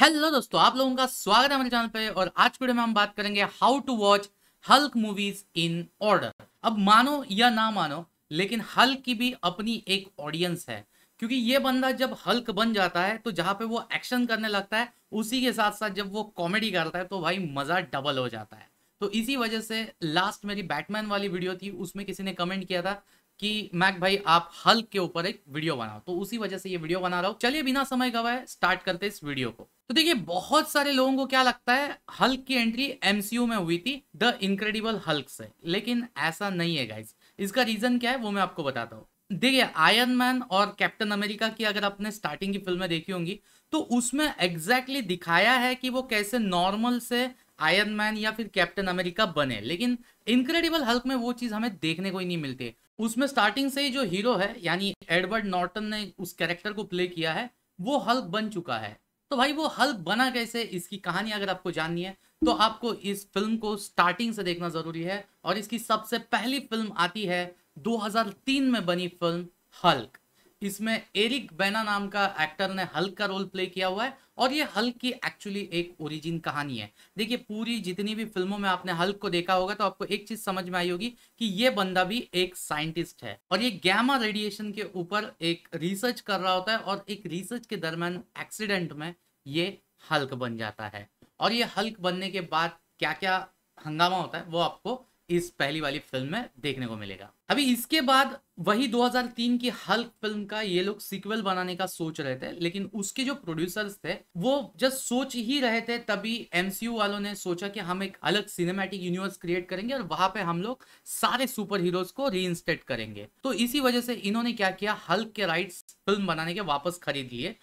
hello दोस्तों आप लोगों का स्वागत है हमारे चैनल पे और आज के वीडियो में हम बात करेंगे how to watch Hulk movies in order अब मानो या ना मानो लेकिन हल्क की भी अपनी एक ऑडियंस है क्योंकि ये बंदा जब हल्क बन जाता है तो जहां पे वो एक्शन करने लगता है उसी के साथ साथ जब वो कॉमेडी करता है तो भाई मज़ा डबल हो जाता है तो इसी वजह से लास्ट मेरी बैटमैन वाली वीडियो थी उसमें किसी ने कमेंट किया था कि मैक भाई आप हल्क के ऊपर एक वीडियो बनाओ तो उसी वजह से ये वीडियो बना रहा हूँ चलिए बिना समय गवाए स्टार्ट करते इस वीडियो को तो देखिए बहुत सारे लोगों को क्या लगता है हल्क की एंट्री एमसीयू में हुई थी द इनक्रेडिबल हल्क से लेकिन ऐसा नहीं है गाइज इसका रीजन क्या है वो मैं आपको बताता हूँ देखिए आयरन मैन और कैप्टन अमेरिका की अगर आपने स्टार्टिंग की फिल्में देखी होंगी तो उसमें एग्जैक्टली exactly दिखाया है कि वो कैसे नॉर्मल से आयरन मैन या फिर कैप्टन अमेरिका बने लेकिन इनक्रेडिबल हल्क में वो चीज़ हमें देखने को ही नहीं मिलती उसमें स्टार्टिंग से ही जो हीरो है यानी एडवर्ड नॉर्टन ने उस कैरेक्टर को प्ले किया है वो हल्क बन चुका है तो भाई वो हल्क बना कैसे इसकी कहानी अगर आपको जाननी है तो आपको इस फिल्म को स्टार्टिंग से देखना ज़रूरी है और इसकी सबसे पहली फिल्म आती है 2003 में बनी फिल्म हल्क इसमें एरिक बैना नाम का एक्टर ने हल्क का रोल प्ले किया हुआ है और ये हल्क की एक्चुअली एक ओरिजिन कहानी है देखिए पूरी जितनी भी फिल्मों में आपने हल्क को देखा होगा तो आपको एक चीज समझ में आई होगी कि ये बंदा भी एक साइंटिस्ट है और ये गैमा रेडिएशन के ऊपर एक रिसर्च कर रहा होता है और एक रिसर्च के दरम्यान एक्सीडेंट में ये हल्क बन जाता है और ये हल्क बनने के बाद क्या क्या हंगामा होता है वो आपको इस पहली वाली फिल्म में देखने को मिलेगा अभी इसके बाद वही 2003 की हल्क फिल्म का ये लोग सीक्वल बनाने का सोच रहे थे लेकिन उसके जो प्रोड्यूसर्स थे वो जब सोच ही रहे थे तभी एमसीयू वालों ने सोचा कि हम एक अलग सिनेमैटिक यूनिवर्स क्रिएट करेंगे और वहां पे हम लोग सारे सुपर हीरोज को री करेंगे तो इसी वजह से इन्होंने क्या किया हल्क के राइट फिल्म बनाने के वापस खरीद लिए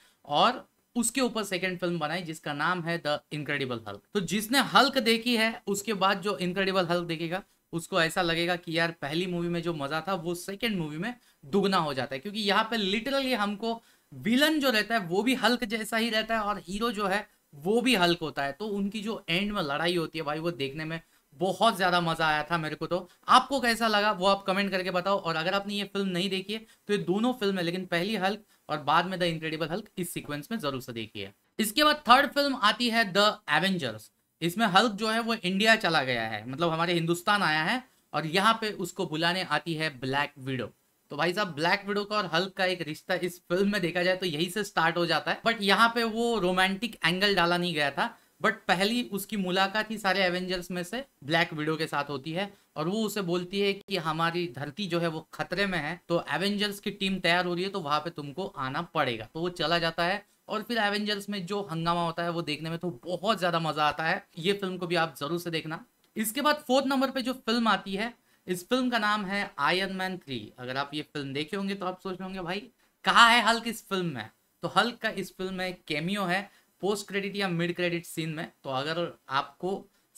और उसके ऊपर सेकेंड फिल्म बनाई जिसका नाम है द इनक्रेडिबल हल्क तो जिसने हल्क देखी है उसके बाद जो इनक्रेडिबल हल्क देखेगा उसको ऐसा लगेगा कि यार पहली मूवी में जो मजा था वो सेकेंड मूवी में दुगना हो जाता है क्योंकि यहाँ पे लिटरली हमको विलन जो रहता है वो भी हल्क जैसा ही रहता है और हीरो जो है वो भी हल्क होता है तो उनकी जो एंड में लड़ाई होती है भाई वो देखने में बहुत ज़्यादा मज़ा आया था मेरे को तो आपको कैसा लगा वो आप कमेंट करके बताओ और अगर आपने ये फिल्म नहीं देखी है तो ये दोनों फिल्म है लेकिन पहली हल्क और बाद में द इनक्रेडिबल हल्क इस सीक्वेंस में जरूर से देखिए इसके बाद थर्ड फिल्म आती है द एवेंजर्स इसमें हल्क जो है वो इंडिया चला गया है मतलब हमारे हिंदुस्तान आया है और यहाँ पे उसको बुलाने आती है ब्लैक विडो तो भाई साहब ब्लैक विडो का और हल्क का एक रिश्ता इस फिल्म में देखा जाए तो यही से स्टार्ट हो जाता है बट यहाँ पे वो रोमांटिक एंगल डाला नहीं गया था बट पहली उसकी मुलाकात ही सारे एवेंजर्स में से ब्लैक विडो के साथ होती है और वो उसे बोलती है कि हमारी धरती जो है वो खतरे में है तो एवेंजर्स की टीम तैयार हो रही है तो वहां पे तुमको आना पड़ेगा तो वो चला जाता है और फिर एवेंजर्स में जो हंगामा होता है वो देखने में तो बहुत ज़्यादा मज़ा आता है ये फिल्म को भी आप ज़रूर से देखना इसके बाद फोर्थ नंबर पे जो फिल्म आती है इस फिल्म का नाम है आयरन मैन थ्री अगर आप ये फिल्म देखे होंगे तो आप सोच रहे होंगे भाई कहा है हल्क इस फिल्म में तो हल्क का इस फिल्म में केमियो है पोस्ट क्रेडिट या मिड क्रेडिट सीन में तो अगर आपको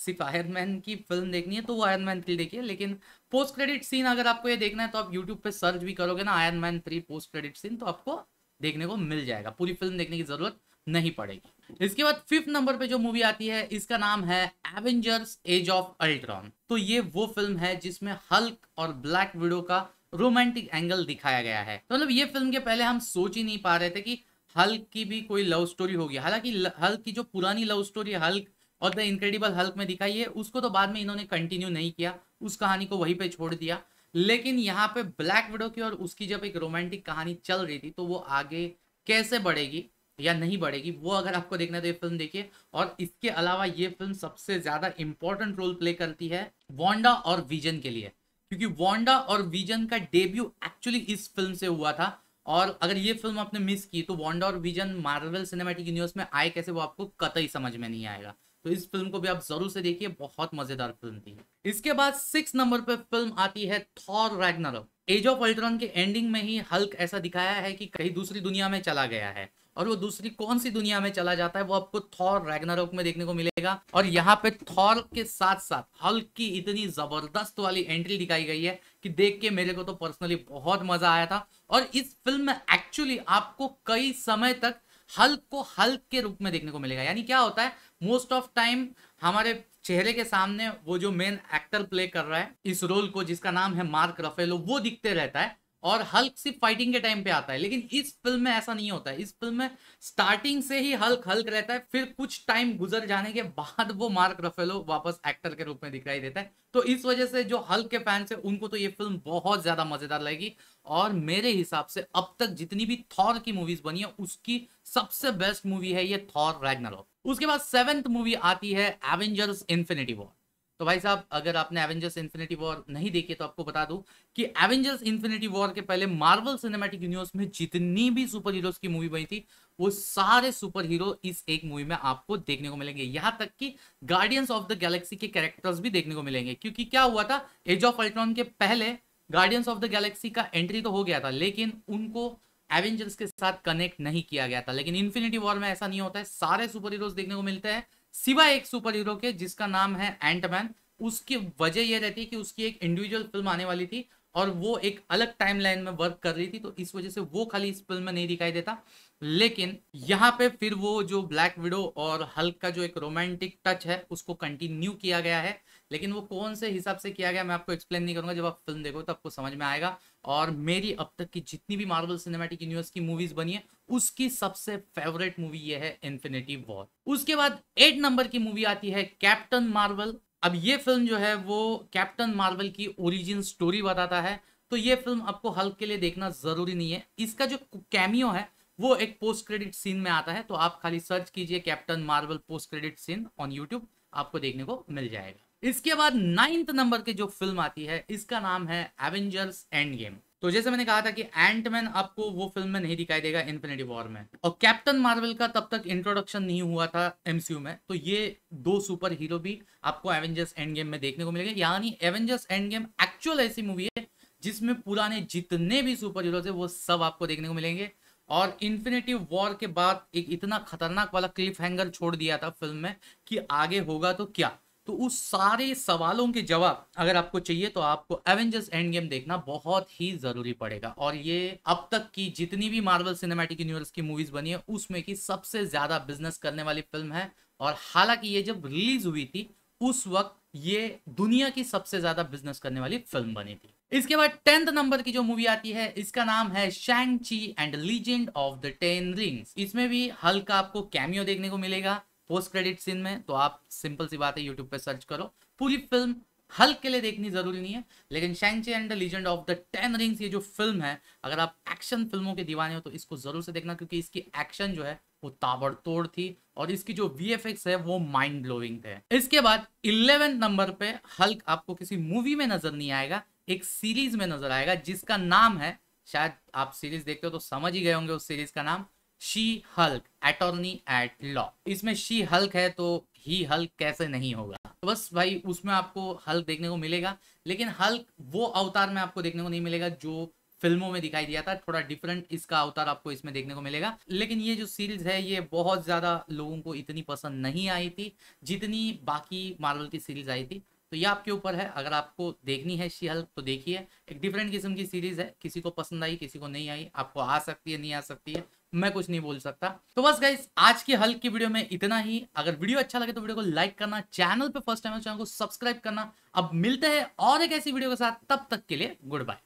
सिर्फ आयरन मैन की फिल्म देखनी है तो वो आयरन मैन थ्री देखिए लेकिन पोस्ट क्रेडिट सीन अगर आपको ये देखना है तो आप यूट्यूब पे सर्च भी करोगे ना Iron Man three post credit scene तो आपको देखने को मिल जाएगा पूरी फिल्म देखने की जरूरत नहीं पड़ेगी इसके बाद फिफ्थ नंबर पे जो मूवी आती है इसका नाम है एवेंजर्स एज ऑफ अल्ट्रॉन तो ये वो फिल्म है जिसमें हल्क और ब्लैक विडो का रोमांटिक एंगल दिखाया गया है तो मतलब ये फिल्म के पहले हम सोच ही नहीं पा रहे थे कि हल्क की भी कोई लव स्टोरी होगी हालांकि हल्क की जो पुरानी लव स्टोरी हल्क और द इनक्रेडिबल हल्क में दिखाई है उसको तो बाद में इन्होंने कंटिन्यू नहीं किया उस कहानी को वहीं पे छोड़ दिया लेकिन यहाँ पे ब्लैक विडो की और उसकी जब एक रोमांटिक कहानी चल रही थी तो वो आगे कैसे बढ़ेगी या नहीं बढ़ेगी वो अगर आपको देखना है तो ये फिल्म देखिए और इसके अलावा ये फिल्म सबसे ज्यादा इंपॉर्टेंट रोल प्ले करती है वॉन्डा और विजन के लिए क्योंकि वॉन्डा और विजन का डेब्यू एक्चुअली इस फिल्म से हुआ था और अगर ये फिल्म आपने मिस की तो वॉन्डा और विजन मार्वल सिनेमेटिक यूनिवर्स में आए कैसे वो आपको कतई समझ में नहीं आएगा तो इस फिल्म को भी आप जरूर से देखिए बहुत मजेदार फिल्म थी इसके बाद सिक्स नंबर पर फिल्म आती है Thor Ragnarok age of Ultron के एंडिंग में ही हल्क ऐसा दिखाया है कि कहीं दूसरी दुनिया में चला गया है और वो दूसरी कौन सी दुनिया में चला जाता है वो आपको थॉर रैगनारोक में देखने को मिलेगा और यहाँ पे थॉर के साथ साथ हल्क की इतनी जबरदस्त वाली एंट्री दिखाई गई है कि देख के मेरे को तो पर्सनली बहुत मजा आया था और इस फिल्म में एक्चुअली आपको कई समय तक हल्क को हल्क के रूप में देखने को मिलेगा यानी क्या होता है मोस्ट ऑफ टाइम हमारे चेहरे के सामने वो जो मेन एक्टर प्ले कर रहा है इस रोल को जिसका नाम है मार्क रफेलो वो दिखते रहता है और हल्क सिर्फ फाइटिंग के टाइम पे आता है लेकिन इस फिल्म में ऐसा नहीं होता है इस फिल्म में स्टार्टिंग से ही हल्क हल्क रहता है फिर कुछ टाइम गुजर जाने के बाद वो मार्क रफेलो वापस एक्टर के रूप में दिखाई देता है तो इस वजह से जो हल्क के फैंस है उनको तो ये फिल्म बहुत ज्यादा मजेदार लगेगी और मेरे हिसाब से अब तक जितनी भी थॉर की मूवीज बनी है उसकी सबसे बेस्ट मूवी है ये थॉर रैगनर उसके बाद सेवेंथ मूवी आती है एवेंजर्स इन्फिनिटी वॉर तो भाई साहब अगर आपने एवेंजर्स इन्फिनिटी वॉर नहीं देखी तो आपको बता दूं कि एवेंजर्स इन्फिनिटी वॉर के पहले मार्वल सिनेमेटिक यूनिवर्स में जितनी भी सुपर हीरोज की मूवी बनी थी वो सारे सुपर हीरो इस एक मूवी में आपको देखने को मिलेंगे यहां तक कि गार्डियंस ऑफ द गैलेक्सी के कैरेक्टर्स भी देखने को मिलेंगे क्योंकि क्या हुआ था एज ऑफ अल्ट्रॉन के पहले गार्डियंस ऑफ द गैलेक्सी का एंट्री तो हो गया था लेकिन उनको एवेंजर्स के साथ कनेक्ट नहीं किया गया था लेकिन इन्फिनिटी वॉर में ऐसा नहीं होता है सारे सुपर हीरोज देखने को मिलते हैं सिवा एक सुपर हीरो के जिसका नाम है एंटमैन उसकी वजह यह रहती है कि उसकी एक इंडिविजुअल फिल्म आने वाली थी और वो एक अलग टाइमलाइन में वर्क कर रही थी तो इस वजह से वो खाली इस फिल्म में नहीं दिखाई देता लेकिन यहाँ पे फिर वो जो ब्लैक विडो और हल्क का जो एक रोमांटिक टच है उसको कंटिन्यू किया गया है लेकिन वो कौन से हिसाब से किया गया मैं आपको एक्सप्लेन नहीं करूंगा जब आप फिल्म देखो तो आपको समझ में आएगा और मेरी अब तक की जितनी भी मार्बल सिनेमेटिक यूनिवर्स की मूवीज बनी है उसकी सबसे फेवरेट मूवी ये है इन्फिनेटी वॉर उसके बाद एट नंबर की मूवी आती है कैप्टन मार्वल अब ये फिल्म जो है वो कैप्टन मार्वल की ओरिजिन स्टोरी बताता है तो ये फिल्म आपको हल्क के लिए देखना ज़रूरी नहीं है इसका जो कैमियो है वो एक पोस्ट क्रेडिट सीन में आता है तो आप खाली सर्च कीजिए Captain Marvel post credit scene on YouTube आपको देखने को मिल जाएगा इसके बाद नाइन्थ नंबर की जो फिल्म आती है इसका नाम है एवेंजर्स एंड गेम तो जैसे मैंने कहा था कि एंट मैन आपको वो फिल्म में नहीं दिखाई देगा इन्फिनिटी वॉर में और कैप्टन मार्वल का तब तक इंट्रोडक्शन नहीं हुआ था एमसीयू में तो ये दो सुपर हीरो भी आपको एवेंजर्स एंड गेम में देखने को मिलेंगे यानी एवेंजर्स एंड गेम एक्चुअल ऐसी मूवी है जिसमें पुराने जितने भी सुपर हीरो थे वो सब आपको देखने को मिलेंगे और इन्फिनिटी वॉर के बाद एक इतना खतरनाक वाला क्लिफ छोड़ दिया था फिल्म में कि आगे होगा तो क्या तो उस सारे सवालों के जवाब अगर आपको चाहिए तो आपको एवेंजर्स एंड गेम देखना बहुत ही ज़रूरी पड़ेगा और ये अब तक की जितनी भी मार्वल सिनेमैटिक यूनिवर्स की मूवीज़ बनी है उसमें की सबसे ज़्यादा बिजनेस करने वाली फिल्म है और हालांकि ये जब रिलीज हुई थी उस वक्त ये दुनिया की सबसे ज़्यादा बिजनेस करने वाली फिल्म बनी थी इसके बाद टेंथ नंबर की जो मूवी आती है इसका नाम है Shang Chi and legend of the ten rings इसमें भी हल्का आपको कैमियो देखने को मिलेगा पोस्ट क्रेडिट सीन में तो आप सिंपल सी बात है यूट्यूब पे सर्च करो पूरी फिल्म हल्क के लिए देखनी जरूरी नहीं है लेकिन Shang Chi and the legend of the ten rings ये जो फिल्म है अगर आप एक्शन फिल्मों के दीवाने हो तो इसको जरूर से देखना क्योंकि इसकी एक्शन जो है वो ताबड़तोड़ थी और इसकी जो वी है वो माइंड ब्लोइंग थे इसके बाद इलेवन नंबर पे हल्क आपको किसी मूवी में नजर नहीं आएगा एक सीरीज में नजर आएगा जिसका नाम है शायद आप सीरीज देखते हो तो समझ ही गए होंगे उस सीरीज का नाम She Hulk attorney at law इसमें शी हल्क है तो ही हल्क कैसे नहीं होगा तो बस भाई उसमें आपको हल्क देखने को मिलेगा लेकिन हल्क वो अवतार में आपको देखने को नहीं मिलेगा जो फिल्मों में दिखाई दिया था थोड़ा डिफरेंट इसका अवतार आपको इसमें देखने को मिलेगा लेकिन ये जो सीरीज है ये बहुत ज़्यादा लोगों को इतनी पसंद नहीं आई थी जितनी बाकी मार्वल की सीरीज आई थी तो ये आपके ऊपर है अगर आपको देखनी है शी हल्क तो देखिए एक डिफरेंट किस्म की सीरीज है किसी को पसंद आई किसी को नहीं आई आपको आ सकती है नहीं आ सकती है मैं कुछ नहीं बोल सकता तो बस गाइस आज की हल्क की वीडियो में इतना ही अगर वीडियो अच्छा लगे तो वीडियो को लाइक करना चैनल पे फर्स्ट टाइम चैनल को सब्सक्राइब करना अब मिलते हैं और एक ऐसी वीडियो के साथ तब तक के लिए गुड बाय